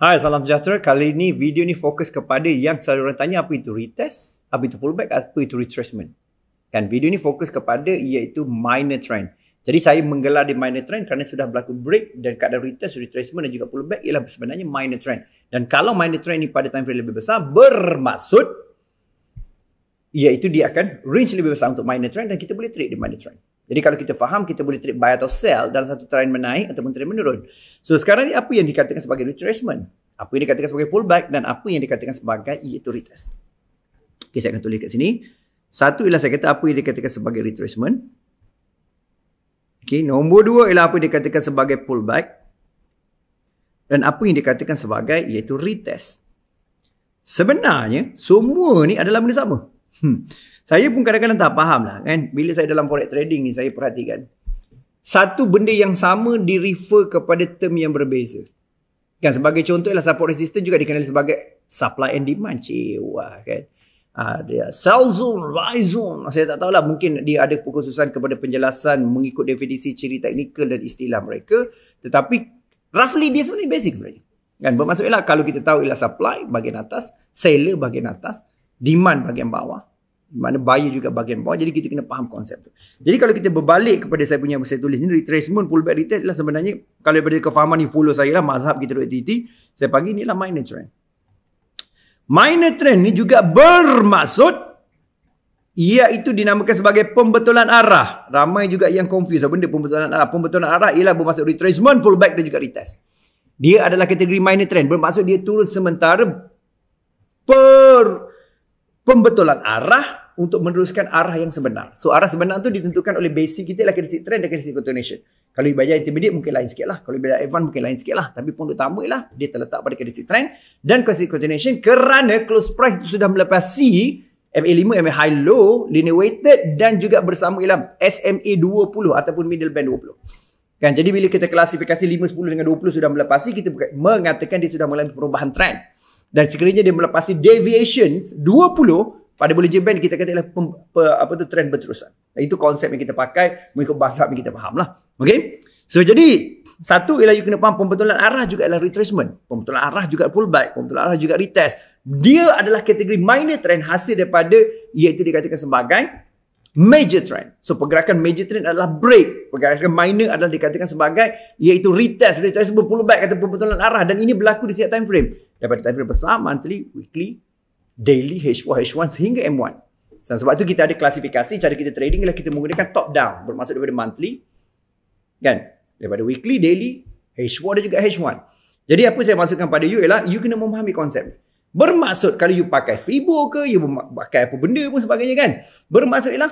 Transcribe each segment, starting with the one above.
Hai, salam sejahtera. Kali ini video ni fokus kepada yang selalu orang tanya apa itu retest, apa itu pullback, apa itu retracement. Kan video ni fokus kepada iaitu minor trend. Jadi saya menggelar di minor trend kerana sudah berlaku break dan keadaan retest, retracement dan juga pullback ialah sebenarnya minor trend. Dan kalau minor trend ni pada time frame lebih besar bermaksud iaitu dia akan range lebih besar untuk minor trend dan kita boleh trade di minor trend. Jadi kalau kita faham, kita boleh trade buy atau sell dalam satu trend menaik ataupun trend menurun. So sekarang ni apa yang dikatakan sebagai retracement? Apa yang dikatakan sebagai pullback dan apa yang dikatakan sebagai iaitu retest? Okay, saya akan tulis kat sini. Satu ialah saya kata apa yang dikatakan sebagai retracement. Okay, nombor dua ialah apa yang dikatakan sebagai pullback. Dan apa yang dikatakan sebagai iaitu retest. Sebenarnya, semua ni adalah benda sama. Hmm. Saya pun kadang-kadang tak faham lah kan. Bila saya dalam forex trading ni saya perhatikan. Satu benda yang sama di refer kepada term yang berbeza. Kan sebagai contoh ialah support resistance juga dikenali sebagai supply and demand. Cewa kan. Ada ah, sell zone, buy zone. Saya tak tahulah mungkin dia ada pengkhususan kepada penjelasan mengikut definisi ciri teknikal dan istilah mereka. Tetapi roughly dia sebenarnya basic sebenarnya. Kan bermaksud ialah kalau kita tahu ialah supply bahagian atas, seller bahagian atas, demand bahagian bawah mana buyer juga bahagian bawah jadi kita kena faham konsep tu jadi kalau kita berbalik kepada saya punya saya tulis ni retracement pullback retest lah sebenarnya kalau daripada kefahaman ni follow saya lah mazhab kita duit titi saya panggil ni lah minor trend minor trend ni juga bermaksud ia itu dinamakan sebagai pembetulan arah ramai juga yang confuse benda pembetulan arah pembetulan arah ialah bermaksud retracement pullback dan juga retest dia adalah kategori minor trend bermaksud dia turun sementara per pembetulan arah untuk meneruskan arah yang sebenar. So arah sebenar tu ditentukan oleh basic kita lah kinesis trend dan kinesis continuation. Kalau ibadah belajar intermediate mungkin lain sikit lah. Kalau ibadah belajar mungkin lain sikit lah. Tapi pun utama ialah dia terletak pada kinesis trend dan kinesis continuation kerana close price itu sudah melepasi MA5, MA high low, linear weighted dan juga bersama ialah SMA 20 ataupun middle band 20. Kan? Jadi bila kita klasifikasi 5, 10 dengan 20 sudah melepasi, kita mengatakan dia sudah mengalami perubahan trend dan sekiranya dia melepasi deviations 20 pada bollinger band kita kata ialah pem, pe, apa tu trend berterusan itu konsep yang kita pakai mengikut bahasa yang kita fahamlah okey so jadi satu ialah you kena faham pembetulan arah juga ialah retracement pembetulan arah juga pullback pembetulan arah juga retest dia adalah kategori minor trend hasil daripada iaitu dikatakan sebagai major trend. So pergerakan major trend adalah break. Pergerakan minor adalah dikatakan sebagai iaitu retest. Retest berpuluh pullback kata pembetulan arah dan ini berlaku di setiap time frame daripada tadi besar monthly, weekly, daily H4, H1 sehingga M1. Dan sebab tu kita ada klasifikasi cara kita trading ialah kita menggunakan top down bermaksud daripada monthly kan daripada weekly, daily, H4 dan juga H1. Jadi apa saya maksudkan pada you ialah you kena memahami konsep ni. Bermaksud kalau you pakai Fibo ke, you pakai apa benda pun sebagainya kan. Bermaksud ialah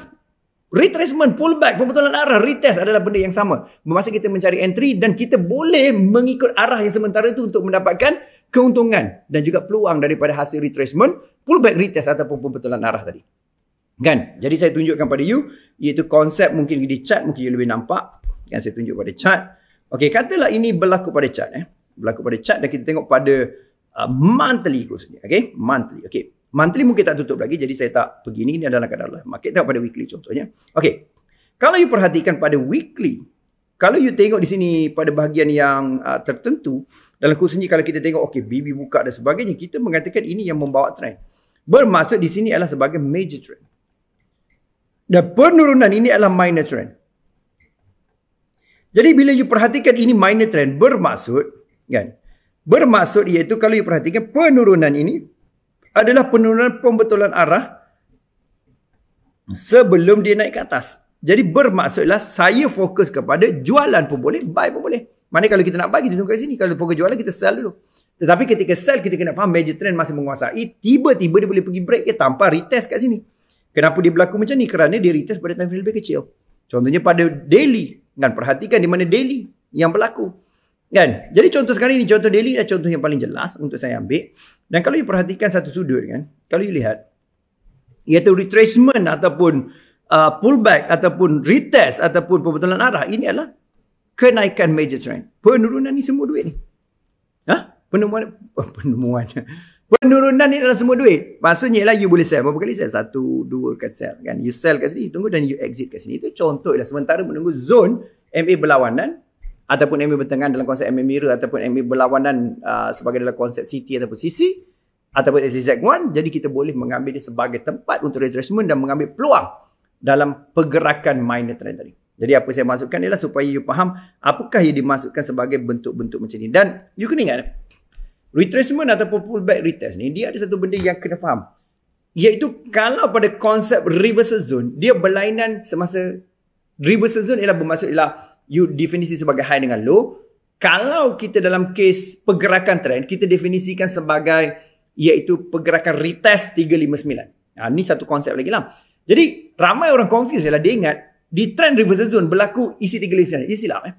retracement, pullback, pembetulan arah, retest adalah benda yang sama. Bermaksud kita mencari entry dan kita boleh mengikut arah yang sementara itu untuk mendapatkan keuntungan dan juga peluang daripada hasil retracement, pullback retest ataupun pembetulan arah tadi. Kan? Jadi saya tunjukkan pada you iaitu konsep mungkin di chart mungkin you lebih nampak. Kan saya tunjuk pada chart. Okey, katalah ini berlaku pada chart eh. Berlaku pada chart dan kita tengok pada uh, monthly khususnya. Okey, monthly. Okey. Monthly mungkin tak tutup lagi jadi saya tak pergi ni ini adalah lah. Market tengok pada weekly contohnya. Okey. Kalau you perhatikan pada weekly, kalau you tengok di sini pada bahagian yang uh, tertentu, dalam kursus ni kalau kita tengok okay, BB buka dan sebagainya kita mengatakan ini yang membawa trend. Bermaksud di sini adalah sebagai major trend. Dan penurunan ini adalah minor trend. Jadi bila you perhatikan ini minor trend bermaksud kan bermaksud iaitu kalau you perhatikan penurunan ini adalah penurunan pembetulan arah sebelum dia naik ke atas. Jadi bermaksudlah saya fokus kepada jualan pun boleh, buy pun boleh. Mana kalau kita nak buy kita tunggu kat sini. Kalau fokus jualan kita sell dulu. Tetapi ketika sell kita kena faham major trend masih menguasai. Tiba-tiba dia boleh pergi break ke tanpa retest kat sini. Kenapa dia berlaku macam ni? Kerana dia retest pada time frame lebih kecil. Contohnya pada daily. Dan perhatikan di mana daily yang berlaku. Kan? Jadi contoh sekarang ini, contoh daily adalah contoh yang paling jelas untuk saya ambil. Dan kalau you perhatikan satu sudut kan, kalau you lihat, iaitu retracement ataupun uh, pullback ataupun retest ataupun pembetulan arah ini adalah kenaikan major trend. Penurunan ni semua duit ni. Ha? Penemuan oh, penemuan. Penurunan ni adalah semua duit. Maksudnya ialah you boleh sell. Berapa kali sell? Satu, dua kan sell. Kan? You sell kat sini, tunggu dan you exit kat sini. Itu contoh ialah sementara menunggu zone MA berlawanan ataupun MA bertengah dalam konsep MA mirror ataupun MA berlawanan uh, sebagai dalam konsep CT ataupun CC ataupun SZ1. Jadi kita boleh mengambil dia sebagai tempat untuk retracement dan mengambil peluang dalam pergerakan minor trading. Jadi apa saya masukkan ialah supaya you faham apakah yang dimasukkan sebagai bentuk-bentuk macam ni. Dan you kena ingat, retracement ataupun pullback retest ni, dia ada satu benda yang kena faham. Iaitu kalau pada konsep reversal zone, dia berlainan semasa reversal zone ialah bermaksud ialah you definisi sebagai high dengan low. Kalau kita dalam kes pergerakan trend, kita definisikan sebagai iaitu pergerakan retest 359. Ha, ni satu konsep lagi lah. Jadi ramai orang confuse ialah dia ingat di trend reverse zone berlaku isi tiga lima sembilan. Ia silap eh.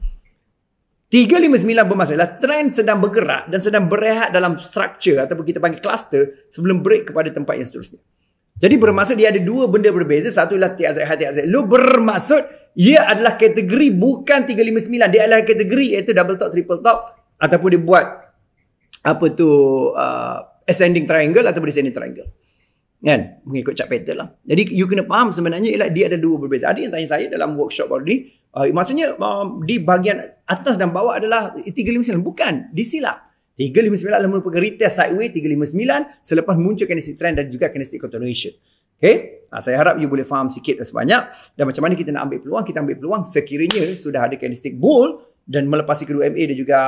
359 bermaksud ialah trend sedang bergerak dan sedang berehat dalam structure ataupun kita panggil cluster sebelum break kepada tempat yang seterusnya. Jadi bermaksud dia ada dua benda berbeza. Satu ialah TAZ, HTAZ. Lu bermaksud ia adalah kategori bukan tiga lima sembilan. Dia adalah kategori iaitu double top, triple top ataupun dia buat apa tu uh, ascending triangle ataupun descending triangle kan mengikut chart pattern lah jadi you kena faham sebenarnya ialah dia ada dua berbeza ada yang tanya saya dalam workshop baru ni uh, maksudnya um, di bahagian atas dan bawah adalah 359 bukan disilap 359 adalah merupakan retail sideways 359 selepas muncul candlestick trend dan juga candlestick continuation Okay, ha, saya harap you boleh faham sikit dan sebanyak dan macam mana kita nak ambil peluang, kita ambil peluang sekiranya sudah ada candlestick bull dan melepasi kedua MA dan juga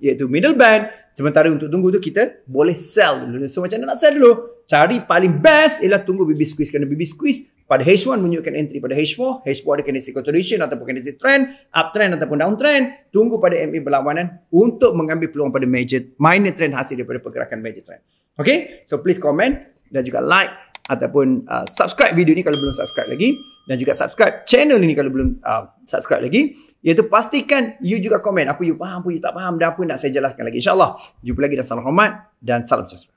iaitu middle band sementara untuk tunggu tu kita boleh sell dulu so macam mana nak sell dulu cari paling best ialah tunggu BB Squeeze kerana BB Squeeze pada H1 menunjukkan entry pada H4 H4 ada kinesis consolidation ataupun kinesis trend uptrend ataupun downtrend tunggu pada MA berlawanan untuk mengambil peluang pada major minor trend hasil daripada pergerakan major trend Okay, so please comment dan juga like ataupun uh, subscribe video ni kalau belum subscribe lagi dan juga subscribe channel ini kalau belum uh, subscribe lagi iaitu pastikan you juga komen apa you faham apa you tak faham dan apa nak saya jelaskan lagi insyaallah jumpa lagi dan salam hormat dan salam sejahtera